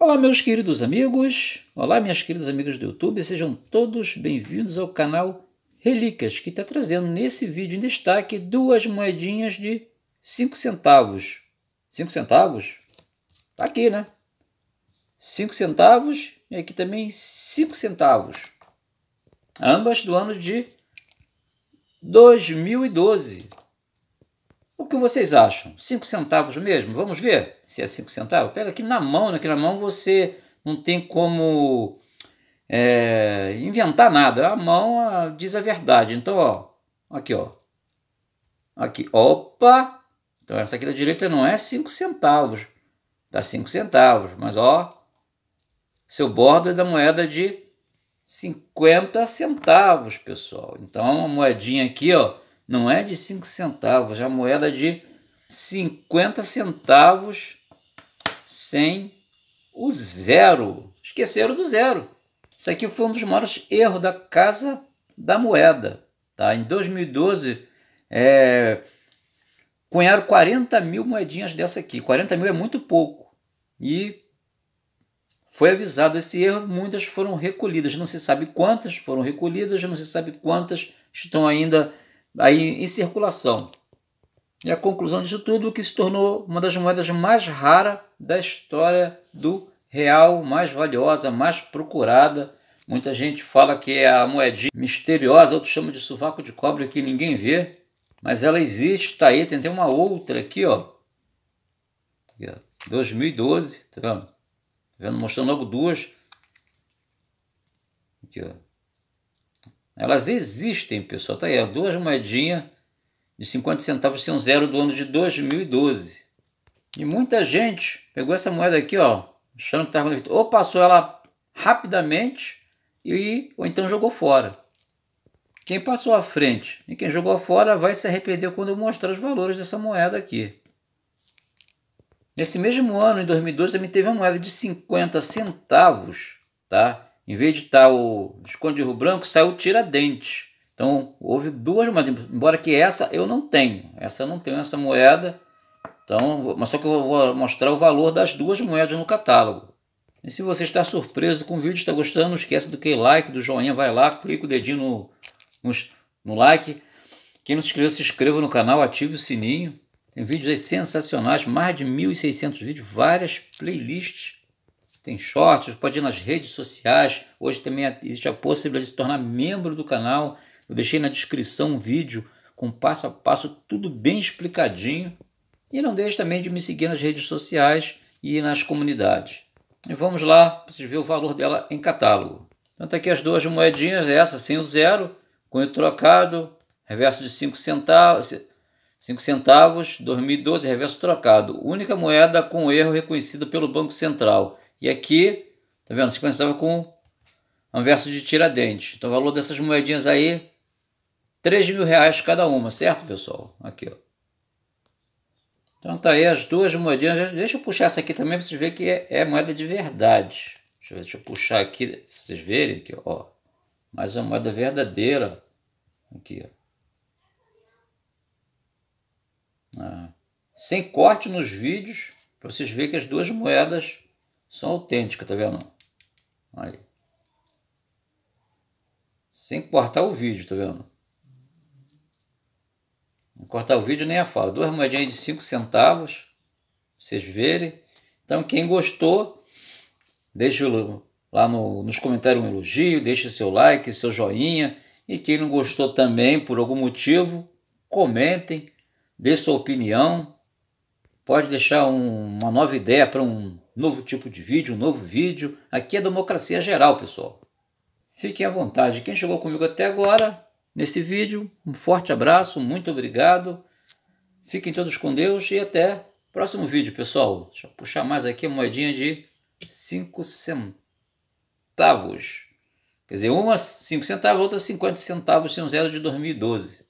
Olá, meus queridos amigos, olá, minhas queridas amigas do YouTube, sejam todos bem-vindos ao canal Relíquias, que está trazendo nesse vídeo em destaque duas moedinhas de 5 centavos. 5 centavos? Está aqui, né? 5 centavos e aqui também 5 centavos. Ambas do ano de 2012. O que vocês acham? 5 centavos mesmo? Vamos ver se é 5 centavos. Pega aqui na mão, aqui na mão você não tem como é, inventar nada. A mão a, diz a verdade. Então, ó, aqui, ó. Aqui, opa! Então essa aqui da direita não é 5 centavos. Dá 5 centavos, mas ó, seu bordo é da moeda de 50 centavos, pessoal. Então, uma moedinha aqui, ó, não é de 5 centavos, é a moeda de 50 centavos sem o zero. Esqueceram do zero. Isso aqui foi um dos maiores erros da Casa da Moeda. Tá? Em 2012, é, cunharam 40 mil moedinhas dessa aqui. 40 mil é muito pouco. E foi avisado esse erro, muitas foram recolhidas. Não se sabe quantas foram recolhidas, não se sabe quantas estão ainda aí em circulação. E a conclusão disso tudo que se tornou uma das moedas mais raras da história do real, mais valiosa, mais procurada. Muita gente fala que é a moedinha misteriosa, outros chamam de sovaco de cobre que ninguém vê, mas ela existe, está aí, tem até uma outra aqui, ó. 2012, tá vendo? Tá vendo? Mostrando logo duas. Aqui, ó. Elas existem, pessoal. Tá aí, duas moedinhas de 50 centavos um zero do ano de 2012. E muita gente pegou essa moeda aqui, ó, achando que estava ou passou ela rapidamente e ou então jogou fora. Quem passou à frente e quem jogou fora vai se arrepender quando eu mostrar os valores dessa moeda aqui. Nesse mesmo ano, em 2012, também teve uma moeda de 50 centavos, tá? Em vez de estar tá o Visconde de Rio Branco, saiu o Tiradentes. Então houve duas moedas, embora que essa eu não tenho. Essa eu não tenho, essa moeda. Então, mas só que eu vou mostrar o valor das duas moedas no catálogo. E se você está surpreso com o vídeo, está gostando, não esquece do que like, do joinha, vai lá, clica o dedinho no, no, no like. Quem não se inscreveu, se inscreva no canal, ative o sininho. Tem vídeos sensacionais, mais de 1.600 vídeos, várias playlists tem shorts, pode ir nas redes sociais. Hoje também existe a possibilidade de se tornar membro do canal. Eu deixei na descrição um vídeo com passo a passo, tudo bem explicadinho. E não deixe também de me seguir nas redes sociais e nas comunidades. E vamos lá para ver o valor dela em catálogo. Então tá aqui as duas moedinhas, essa sem o zero, com trocado, reverso de 5 centavos, 5 centavos, 2012, reverso trocado. Única moeda com erro reconhecido pelo Banco Central. E aqui, tá vendo? se começava com um verso de Tiradentes. Então o valor dessas moedinhas aí, 3 mil reais cada uma, certo, pessoal? Aqui, ó. Então tá aí as duas moedinhas. Deixa eu puxar essa aqui também para vocês verem que é, é moeda de verdade. Deixa eu, ver, deixa eu puxar aqui vocês verem aqui ó. Mais uma moeda verdadeira. Aqui, ó. Ah, sem corte nos vídeos, para vocês verem que as duas moedas só autêntica, tá vendo? Aí. Sem cortar o vídeo, tá vendo? Não cortar o vídeo nem a fala. Duas moedinhas de 5 centavos. Vocês verem. Então, quem gostou, deixa lá no, nos comentários um elogio, deixa seu like, seu joinha. E quem não gostou também, por algum motivo, comentem, dê sua opinião pode deixar um, uma nova ideia para um novo tipo de vídeo, um novo vídeo. Aqui é democracia geral, pessoal. Fiquem à vontade. Quem chegou comigo até agora nesse vídeo, um forte abraço, muito obrigado. Fiquem todos com Deus e até próximo vídeo, pessoal. Deixa eu puxar mais aqui a moedinha de 5 centavos. Quer dizer, umas 5 centavos, outra 50 centavos, sem um zero de 2012.